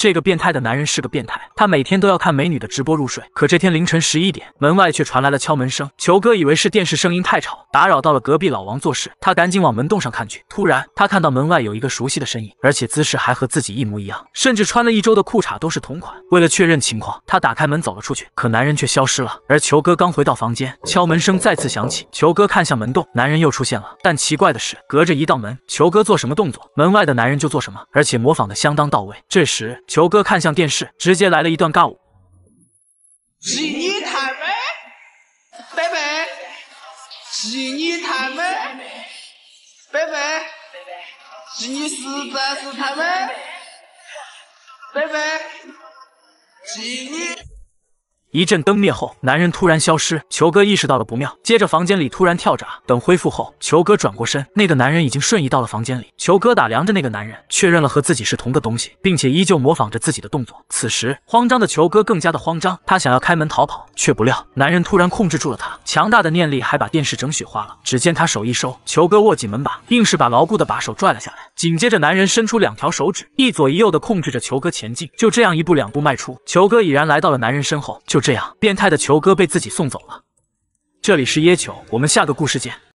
这个变态的男人是个变态，他每天都要看美女的直播入睡。可这天凌晨十一点，门外却传来了敲门声。球哥以为是电视声音太吵，打扰到了隔壁老王做事，他赶紧往门洞上看去。突然，他看到门外有一个熟悉的身影，而且姿势还和自己一模一样，甚至穿了一周的裤衩都是同款。为了确认情况，他打开门走了出去，可男人却消失了。而球哥刚回到房间，敲门声再次响起。球哥看向门洞，男人又出现了。但奇怪的是，隔着一道门，球哥做什么动作，门外的男人就做什么，而且模仿的相当到位。这时，球哥看向电视，直接来了一段尬舞。是你太美，贝贝；是你太美，贝贝；是你实在是太美，贝贝；是你。一阵灯灭后，男人突然消失。球哥意识到了不妙，接着房间里突然跳闸。等恢复后，球哥转过身，那个男人已经瞬移到了房间里。球哥打量着那个男人，确认了和自己是同个东西，并且依旧模仿着自己的动作。此时，慌张的球哥更加的慌张，他想要开门逃跑，却不料男人突然控制住了他。强大的念力还把电视整雪花了。只见他手一收，球哥握紧门把，硬是把牢固的把手拽了下来。紧接着，男人伸出两条手指，一左一右的控制着球哥前进。就这样，一步两步迈出，球哥已然来到了男人身后。就这样，变态的球哥被自己送走了。这里是椰球，我们下个故事见。